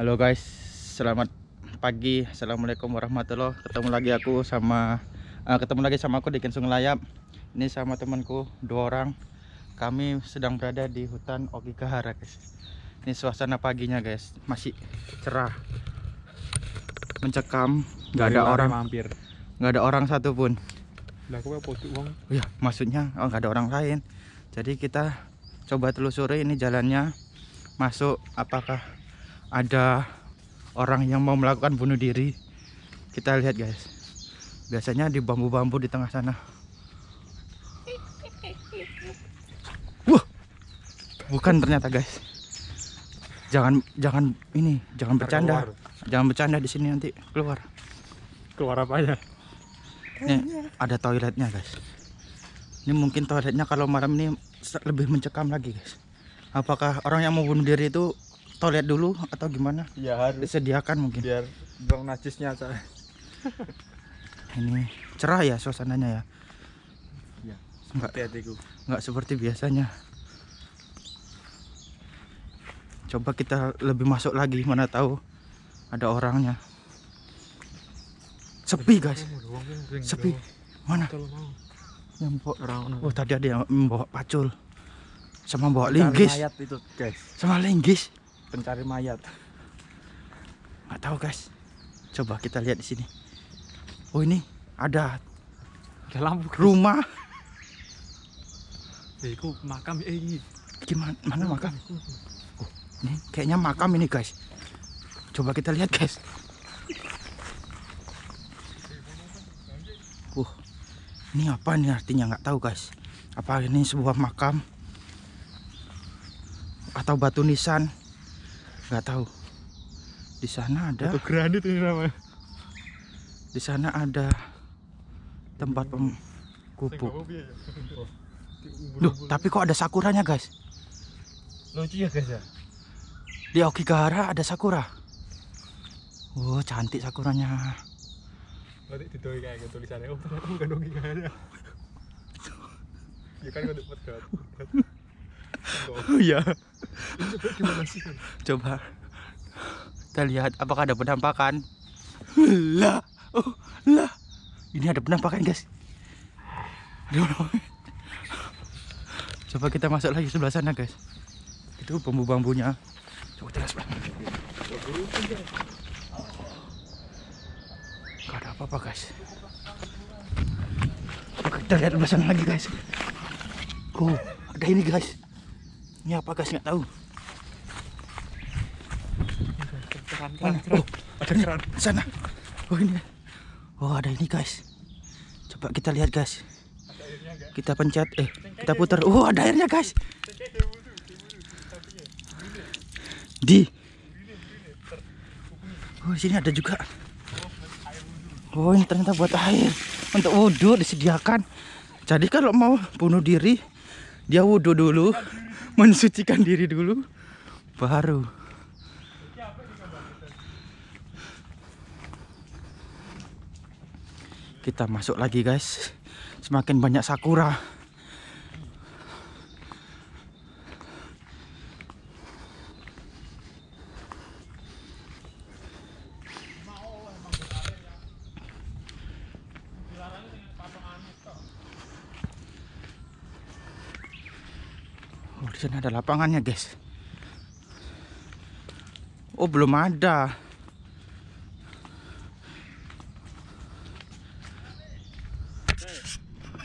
Halo guys, selamat pagi. Assalamualaikum warahmatullah. Ketemu lagi aku sama uh, ketemu lagi sama aku di Kensung Layap. Ini sama temanku dua orang. Kami sedang berada di hutan Okigahara, guys. Ini suasana paginya, guys. Masih cerah. Mencekam, nggak ada orang mampir. Nggak ada orang satupun. Lah aku uang. Ya, maksudnya oh ada orang lain. Jadi kita coba telusuri ini jalannya masuk apakah ada orang yang mau melakukan bunuh diri kita lihat guys biasanya di bambu-bambu di tengah sana Wah, bukan ternyata guys jangan jangan ini jangan bercanda keluar. jangan bercanda di sini nanti keluar keluar apa ya? ini ada toiletnya guys ini mungkin toiletnya kalau malam ini lebih mencekam lagi guys apakah orang yang mau bunuh diri itu toilet dulu atau gimana? Ya harus. Disediakan mungkin. Biar buang najisnya saya. Ini cerah ya suasananya ya. Ya. Enggak hatiku. Enggak seperti biasanya. Coba kita lebih masuk lagi mana tahu ada orangnya. Sepi guys. Sepi. Mana? Yang Oh tadi ada yang membawa pacul sama bawa linggis. Sama linggis pencari mayat nggak tahu guys coba kita lihat di sini oh ini ada, ada lampu guys. rumah eh, Iku makam eh, ini. Gimana mana makam? Oh, ini kayaknya makam ini guys. Coba kita lihat guys. Uh, ini apa nih artinya nggak tahu guys. Apa ini sebuah makam atau batu nisan? nggak tahu di sana ada Atau granit ini namanya di sana ada tempat pem ya? oh. Duh tapi kok ada sakuranya guys lucu ya guys ya di Okigahara ada sakura wow oh, cantik sakuranya gitu, oh ya kan, iya Coba kita lihat apakah ada penampakan. Lah, oh, lah. Ini ada penampakan, guys. Coba kita masuk lagi sebelah sana, guys. Itu bambu-bambunya. Coba kita sebelah. Gak ada apa-apa, guys. Coba kita lihat sebelah sana lagi, guys. Oh, ada ini, guys. Ini apa guys? Nggak tahu. Keran, keran, Keran. Oh, ada keran. Sana. Oh ini. Oh ada ini guys. Coba kita lihat guys. Kita pencet, eh kita putar. Oh ada airnya guys. Di. Oh sini ada juga. Oh ini ternyata buat air untuk wudhu disediakan. Jadi kalau mau bunuh diri dia wudhu dulu. mensucikan diri dulu baru kita masuk lagi guys semakin banyak sakura di sana ada lapangannya guys oh belum ada